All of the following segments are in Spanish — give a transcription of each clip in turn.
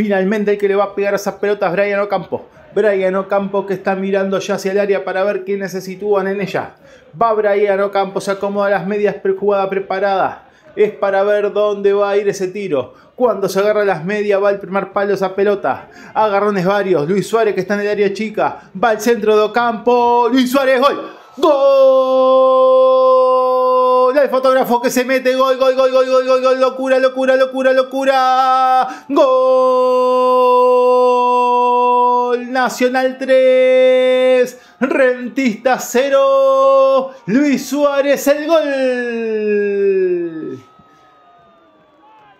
Finalmente el que le va a pegar esas pelotas es Brian Ocampo. Brian Ocampo que está mirando ya hacia el área para ver quiénes se sitúan en ella. Va Brian Ocampo, se acomoda las medias, jugada preparada. Es para ver dónde va a ir ese tiro. Cuando se agarra las medias va el primer palo esa pelota. Agarrones varios. Luis Suárez que está en el área chica. Va al centro de Ocampo. Luis Suárez, hoy. ¡Gol! el fotógrafo que se mete. Gol, gol, gol, gol, gol, gol, gol. Locura, locura, locura, locura. Gol. Nacional 3. Rentista 0. Luis Suárez el gol.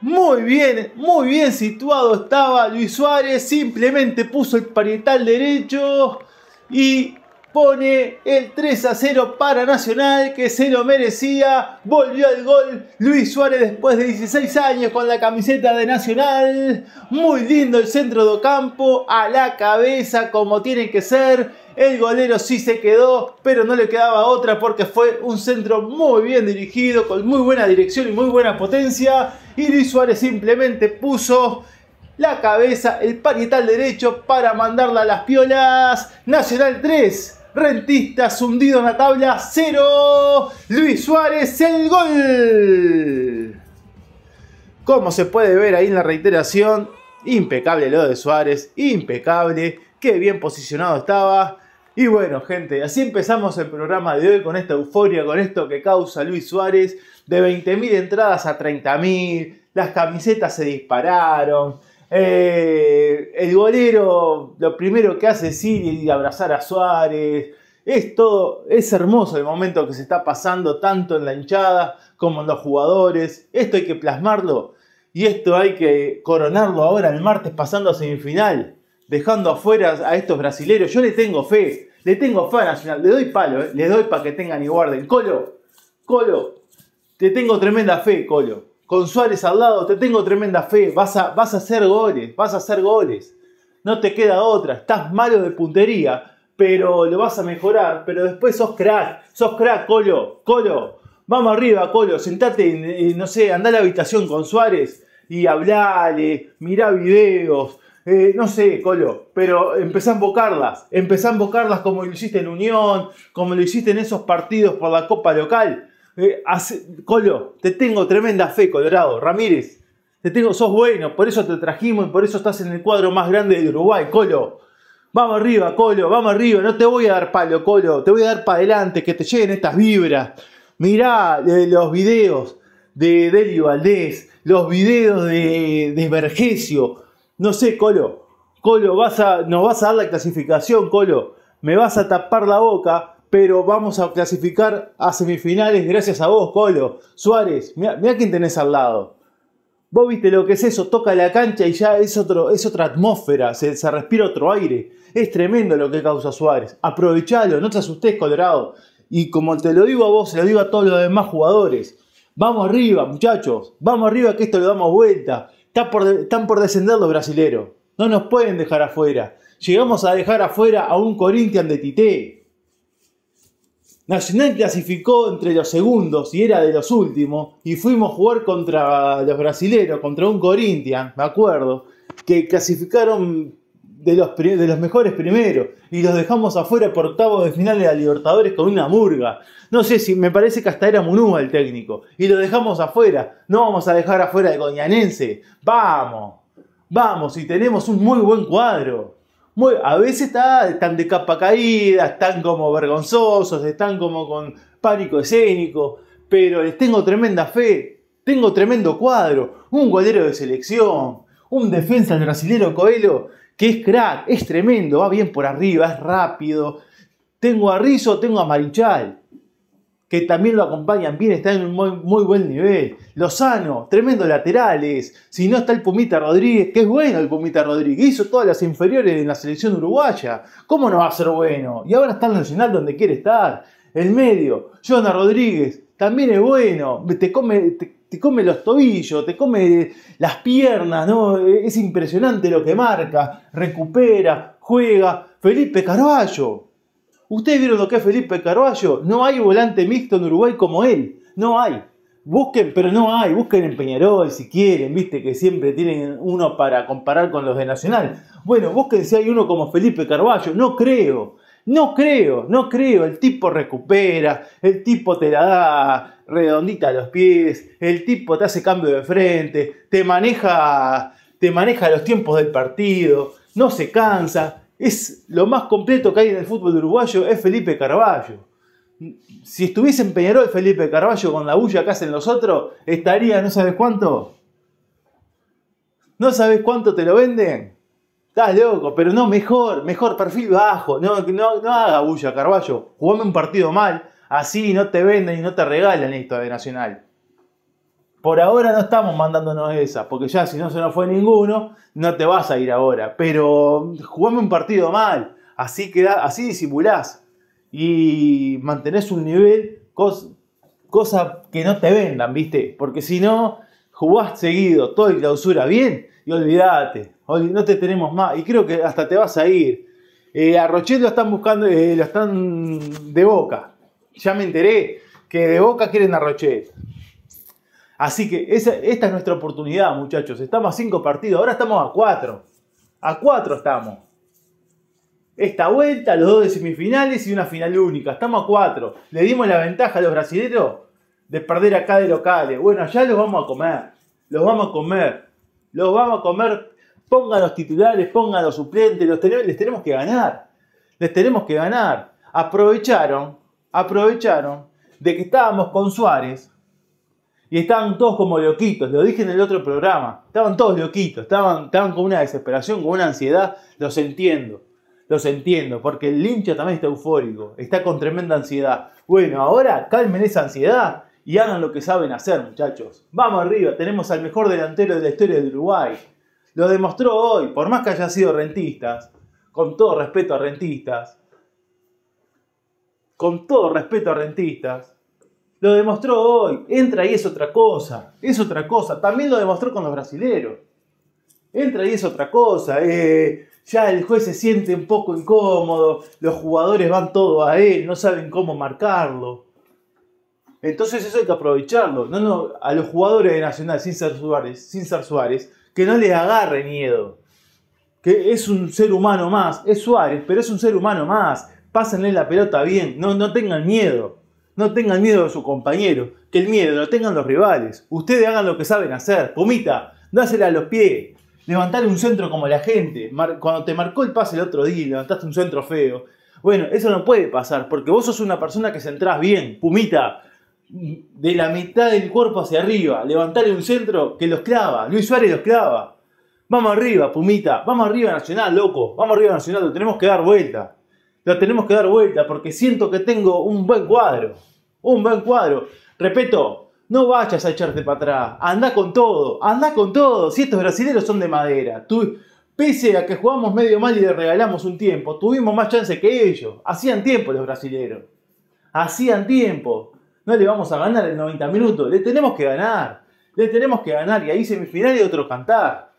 Muy bien, muy bien situado estaba Luis Suárez. Simplemente puso el parietal derecho y pone el 3 a 0 para Nacional, que se lo merecía. Volvió al gol Luis Suárez después de 16 años con la camiseta de Nacional. Muy lindo el centro de campo, a la cabeza, como tiene que ser. El golero sí se quedó, pero no le quedaba otra porque fue un centro muy bien dirigido, con muy buena dirección y muy buena potencia. Y Luis Suárez simplemente puso la cabeza, el parietal derecho para mandarla a las piolas. Nacional 3, Rentistas hundido en la tabla 0. Luis Suárez el gol. Como se puede ver ahí en la reiteración, impecable lo de Suárez, impecable, qué bien posicionado estaba. Y bueno, gente, así empezamos el programa de hoy con esta euforia, con esto que causa Luis Suárez, de 20.000 entradas a 30.000, las camisetas se dispararon, eh, el golero lo primero que hace es ir y abrazar a Suárez. Es es hermoso el momento que se está pasando tanto en la hinchada como en los jugadores. Esto hay que plasmarlo y esto hay que coronarlo ahora el martes pasando a semifinal, dejando afuera a estos brasileros. Yo le tengo fe, le tengo fe a Nacional, le doy palo, eh, le doy para que tengan y guarden. Colo, Colo, te tengo tremenda fe, Colo con Suárez al lado, te tengo tremenda fe, vas a, vas a hacer goles, vas a hacer goles. No te queda otra, estás malo de puntería, pero lo vas a mejorar, pero después sos crack, sos crack, Colo, Colo. Vamos arriba, Colo, sentate, no sé, andá a la habitación con Suárez y hablale, mirá videos, eh, no sé, Colo, pero empezá a invocarlas, empezá a invocarlas como lo hiciste en Unión, como lo hiciste en esos partidos por la Copa Local. Eh, Colo, te tengo tremenda fe, Colorado. Ramírez, te tengo, sos bueno, por eso te trajimos y por eso estás en el cuadro más grande de Uruguay, Colo. Vamos arriba, Colo, vamos arriba, no te voy a dar palo, Colo, te voy a dar para adelante, que te lleguen estas vibras. Mirá los videos de Delio Valdés, los videos de, de No sé, Colo, Colo, vas a, nos vas a dar la clasificación, Colo. Me vas a tapar la boca pero vamos a clasificar a semifinales gracias a vos, Colo. Suárez, mira quién tenés al lado. Vos viste lo que es eso, toca la cancha y ya es, otro, es otra atmósfera, se, respira otro aire. Es tremendo lo que causa Suárez. Aprovechalo, no te asustes, Colorado. Y como te lo digo a vos, se lo digo a todos los demás jugadores. Vamos arriba, muchachos. Vamos arriba que esto lo damos vuelta. por, están por descender los brasileros. No nos pueden dejar afuera. Llegamos a dejar afuera a un Corinthians de Tite. Nacional clasificó entre los segundos y era de los últimos. Y fuimos a jugar contra los brasileros, contra un Corinthians, me acuerdo, que clasificaron de los, mejores primeros. Y los dejamos afuera por octavos de final de la Libertadores con una murga. No sé si me parece que hasta era Munúa el técnico. Y lo dejamos afuera. No vamos a dejar afuera de goñanense. Vamos, vamos, y tenemos un muy buen cuadro a veces están de capa caída, están como vergonzosos, están como con pánico escénico, pero les tengo tremenda fe, tengo tremendo cuadro, un golero de selección, un defensa del brasilero Coelho, que es crack, es tremendo, va bien por arriba, es rápido. Tengo a Rizzo, tengo a Marichal que también lo acompañan bien, está en un muy, muy, buen nivel. Lozano, tremendo laterales. Si no está el Pumita Rodríguez, que es bueno el Pumita Rodríguez, hizo todas las inferiores en la selección uruguaya. ¿Cómo no va a ser bueno? Y ahora está en Nacional donde quiere estar. El medio, Jonah Rodríguez, también es bueno. Te come, come los tobillos, te come las piernas, ¿no? Es impresionante lo que marca. Recupera, juega. Felipe Carballo, ¿Ustedes vieron lo que es Felipe Carballo? No hay volante mixto en Uruguay como él. No hay. Busquen, pero no hay. Busquen en Peñarol si quieren, viste que siempre tienen uno para comparar con los de Nacional. Bueno, busquen si hay uno como Felipe Carballo. No creo. No creo, no creo. El tipo recupera, el tipo te la da redondita a los pies, el tipo te hace cambio de frente, te maneja, te maneja los tiempos del partido, no se cansa es lo más completo que hay en el fútbol uruguayo, es Felipe Carballo. Si estuviese en Peñarol Felipe Carballo con la bulla que hacen los otros, estaría, ¿no sabes cuánto? ¿No sabes cuánto te lo venden? Estás loco, pero no, mejor, mejor perfil bajo. No, no, haga bulla, Carballo. Jugame un partido mal, así no te venden y no te regalan esto de Nacional. Por ahora no estamos mandándonos esas, porque ya si no se nos fue ninguno, no te vas a ir ahora. Pero jugame un partido mal, así, queda, así disimulás y mantenés un nivel, cosa que no te vendan, ¿viste? Porque si no, jugás seguido, todo la clausura bien y olvídate, no te tenemos más. Y creo que hasta te vas a ir. Eh, a lo están buscando, eh, lo están de boca. Ya me enteré que de boca quieren a Así que esta es nuestra oportunidad, muchachos. Estamos a cinco partidos, ahora estamos a cuatro. A cuatro estamos. Esta vuelta, los dos de semifinales y una final única. Estamos a cuatro. Le dimos la ventaja a los brasileños de perder acá de locales. Bueno, ya los vamos a comer. Los vamos a comer. Los vamos a comer. Pongan los titulares, pongan los suplentes. tenemos, les tenemos que ganar. Les tenemos que ganar. Aprovecharon, aprovecharon de que estábamos con Suárez y estaban todos como loquitos, lo dije en el otro programa. Estaban todos loquitos, estaban, estaban con una desesperación, con una ansiedad. Los entiendo, los entiendo, porque el hincha también está eufórico, está con tremenda ansiedad. Bueno, ahora calmen esa ansiedad y hagan lo que saben hacer, muchachos. Vamos arriba, tenemos al mejor delantero de la historia de Uruguay. Lo demostró hoy, por más que haya sido rentistas, con todo respeto a rentistas, con todo respeto a rentistas, lo demostró hoy. Entra y es otra cosa. Es otra cosa. También lo demostró con los brasileros. Entra y es otra cosa. Eh, ya el juez se siente un poco incómodo. Los jugadores van todo a él. No saben cómo marcarlo. Entonces eso hay que aprovecharlo. No, a los jugadores de Nacional sin ser Suárez, sin ser Suárez, que no les agarre miedo. Que es un ser humano más. Es Suárez, pero es un ser humano más. Pásenle la pelota bien. No, no tengan miedo. No tengan miedo de su compañero, que el miedo lo tengan los rivales. Ustedes hagan lo que saben hacer. Pumita, dásela a los pies. Levantar un centro como la gente. cuando te marcó el pase el otro día, levantaste un centro feo. Bueno, eso no puede pasar, porque vos sos una persona que centrás bien. Pumita, de la mitad del cuerpo hacia arriba, levantar un centro que los clava. Luis Suárez los clava. Vamos arriba, Pumita. Vamos arriba, Nacional, loco. Vamos arriba, Nacional. Lo tenemos que dar vuelta. Lo tenemos que dar vuelta porque siento que tengo un buen cuadro. Un buen cuadro. Repito, no vayas a echarte para atrás. Anda con todo, anda con todo. Si estos brasileños son de madera, tú, pese a que jugamos medio mal y le regalamos un tiempo, tuvimos más chance que ellos. Hacían tiempo los brasileños. Hacían tiempo. No le vamos a ganar el 90 minutos. Le tenemos que ganar. Le tenemos que ganar. Y ahí semifinal y otro cantar.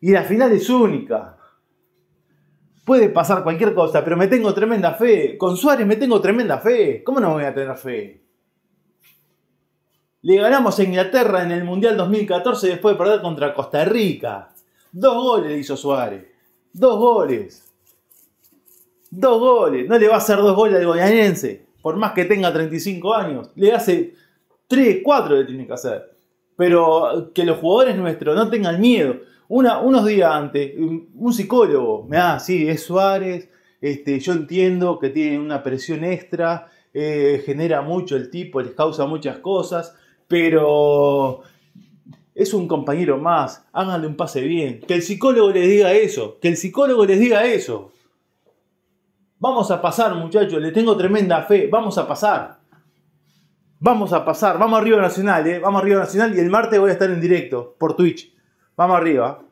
Y la final es única puede pasar cualquier cosa, pero me tengo tremenda fe. Con Suárez me tengo tremenda fe. ¿Cómo no voy a tener fe? Le ganamos a Inglaterra en el Mundial 2014 después de perder contra Costa Rica. Dos goles le hizo Suárez. Dos goles. Dos goles. No le va a hacer dos goles al goyanense. Por más que tenga 35 años. Le hace 3, 4 le tiene que hacer. Pero que los jugadores nuestros no tengan miedo unos días antes, un psicólogo, me ah, sí, es Suárez, este, yo entiendo que tiene una presión extra, eh, genera mucho el tipo, les causa muchas cosas, pero es un compañero más, háganle un pase bien, que el psicólogo les diga eso, que el psicólogo les diga eso. Vamos a pasar, muchachos, le tengo tremenda fe, vamos a pasar. Vamos a pasar, vamos a Río Nacional, eh, vamos a Río Nacional y el martes voy a estar en directo por Twitch. Vamos arriba.